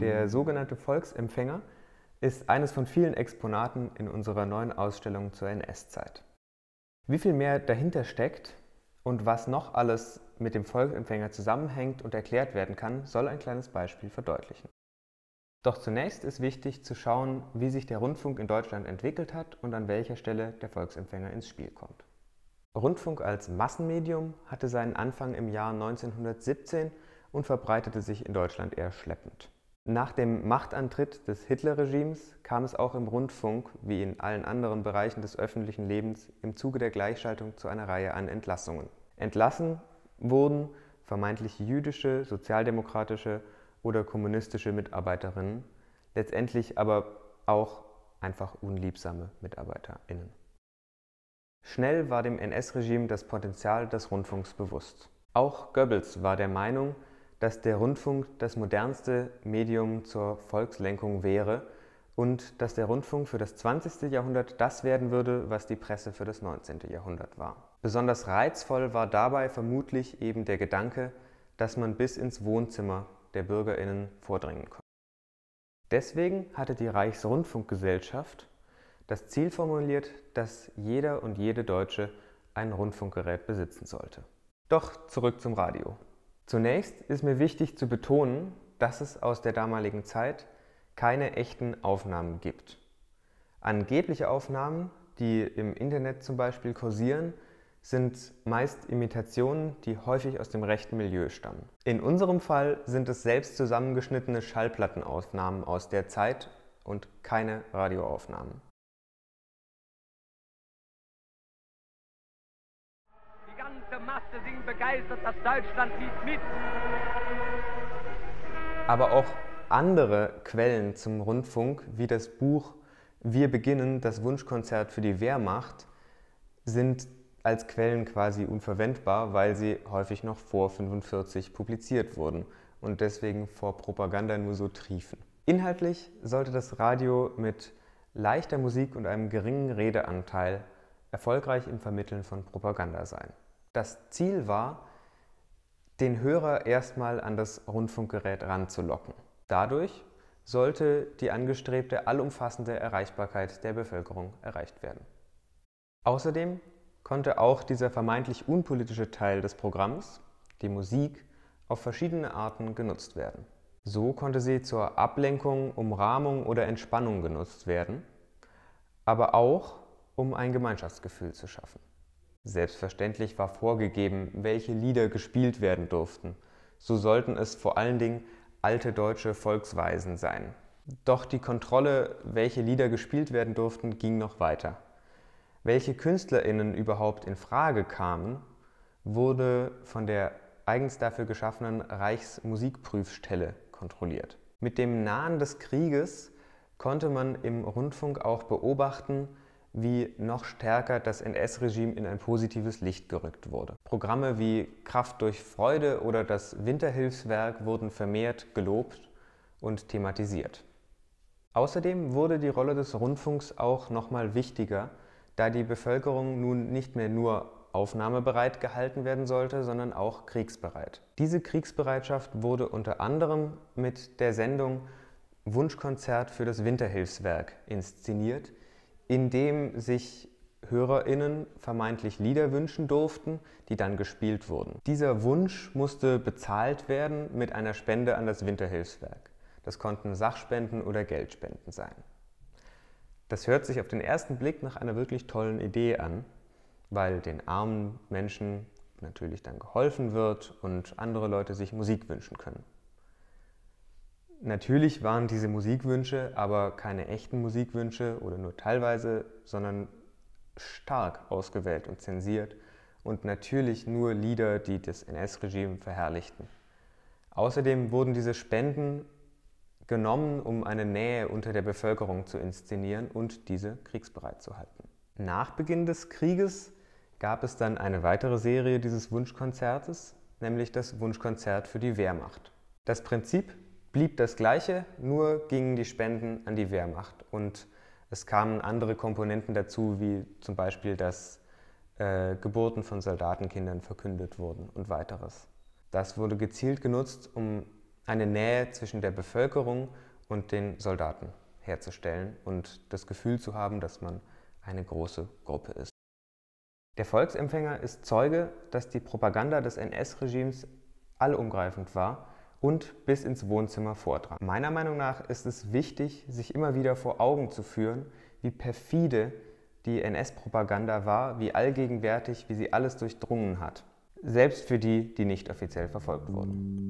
Der sogenannte Volksempfänger ist eines von vielen Exponaten in unserer neuen Ausstellung zur NS-Zeit. Wie viel mehr dahinter steckt und was noch alles mit dem Volksempfänger zusammenhängt und erklärt werden kann, soll ein kleines Beispiel verdeutlichen. Doch zunächst ist wichtig zu schauen, wie sich der Rundfunk in Deutschland entwickelt hat und an welcher Stelle der Volksempfänger ins Spiel kommt. Rundfunk als Massenmedium hatte seinen Anfang im Jahr 1917 und verbreitete sich in Deutschland eher schleppend. Nach dem Machtantritt des Hitler-Regimes kam es auch im Rundfunk, wie in allen anderen Bereichen des öffentlichen Lebens, im Zuge der Gleichschaltung zu einer Reihe an Entlassungen. Entlassen wurden vermeintlich jüdische, sozialdemokratische oder kommunistische Mitarbeiterinnen, letztendlich aber auch einfach unliebsame Mitarbeiterinnen. Schnell war dem NS-Regime das Potenzial des Rundfunks bewusst. Auch Goebbels war der Meinung, dass der Rundfunk das modernste Medium zur Volkslenkung wäre und dass der Rundfunk für das 20. Jahrhundert das werden würde, was die Presse für das 19. Jahrhundert war. Besonders reizvoll war dabei vermutlich eben der Gedanke, dass man bis ins Wohnzimmer der Bürgerinnen vordringen konnte. Deswegen hatte die Reichsrundfunkgesellschaft das Ziel formuliert, dass jeder und jede Deutsche ein Rundfunkgerät besitzen sollte. Doch zurück zum Radio. Zunächst ist mir wichtig zu betonen, dass es aus der damaligen Zeit keine echten Aufnahmen gibt. Angebliche Aufnahmen, die im Internet zum Beispiel kursieren, sind meist Imitationen, die häufig aus dem rechten Milieu stammen. In unserem Fall sind es selbst zusammengeschnittene Schallplattenaufnahmen aus der Zeit und keine Radioaufnahmen. Leute singen begeistert dass Deutschland Deutschlandlied mit. Aber auch andere Quellen zum Rundfunk, wie das Buch Wir beginnen das Wunschkonzert für die Wehrmacht, sind als Quellen quasi unverwendbar, weil sie häufig noch vor 1945 publiziert wurden und deswegen vor Propaganda nur so triefen. Inhaltlich sollte das Radio mit leichter Musik und einem geringen Redeanteil erfolgreich im Vermitteln von Propaganda sein das Ziel war, den Hörer erstmal an das Rundfunkgerät ranzulocken. Dadurch sollte die angestrebte allumfassende Erreichbarkeit der Bevölkerung erreicht werden. Außerdem konnte auch dieser vermeintlich unpolitische Teil des Programms, die Musik, auf verschiedene Arten genutzt werden. So konnte sie zur Ablenkung, Umrahmung oder Entspannung genutzt werden, aber auch um ein Gemeinschaftsgefühl zu schaffen. Selbstverständlich war vorgegeben, welche Lieder gespielt werden durften. So sollten es vor allen Dingen alte deutsche Volksweisen sein. Doch die Kontrolle, welche Lieder gespielt werden durften, ging noch weiter. Welche Künstlerinnen überhaupt in Frage kamen, wurde von der eigens dafür geschaffenen Reichsmusikprüfstelle kontrolliert. Mit dem Nahen des Krieges konnte man im Rundfunk auch beobachten, wie noch stärker das NS-Regime in ein positives Licht gerückt wurde. Programme wie Kraft durch Freude oder das Winterhilfswerk wurden vermehrt gelobt und thematisiert. Außerdem wurde die Rolle des Rundfunks auch nochmal wichtiger, da die Bevölkerung nun nicht mehr nur aufnahmebereit gehalten werden sollte, sondern auch kriegsbereit. Diese Kriegsbereitschaft wurde unter anderem mit der Sendung Wunschkonzert für das Winterhilfswerk inszeniert, in dem sich HörerInnen vermeintlich Lieder wünschen durften, die dann gespielt wurden. Dieser Wunsch musste bezahlt werden mit einer Spende an das Winterhilfswerk. Das konnten Sachspenden oder Geldspenden sein. Das hört sich auf den ersten Blick nach einer wirklich tollen Idee an, weil den armen Menschen natürlich dann geholfen wird und andere Leute sich Musik wünschen können natürlich waren diese Musikwünsche aber keine echten Musikwünsche oder nur teilweise, sondern stark ausgewählt und zensiert und natürlich nur Lieder, die das NS-Regime verherrlichten. Außerdem wurden diese Spenden genommen, um eine Nähe unter der Bevölkerung zu inszenieren und diese kriegsbereit zu halten. Nach Beginn des Krieges gab es dann eine weitere Serie dieses Wunschkonzertes, nämlich das Wunschkonzert für die Wehrmacht. Das Prinzip blieb das Gleiche, nur gingen die Spenden an die Wehrmacht. Und es kamen andere Komponenten dazu, wie zum Beispiel, dass äh, Geburten von Soldatenkindern verkündet wurden und weiteres. Das wurde gezielt genutzt, um eine Nähe zwischen der Bevölkerung und den Soldaten herzustellen und das Gefühl zu haben, dass man eine große Gruppe ist. Der Volksempfänger ist Zeuge, dass die Propaganda des NS-Regimes allumgreifend war und bis ins Wohnzimmer vordrang. Meiner Meinung nach ist es wichtig, sich immer wieder vor Augen zu führen, wie perfide die NS-Propaganda war, wie allgegenwärtig, wie sie alles durchdrungen hat. Selbst für die, die nicht offiziell verfolgt wurden.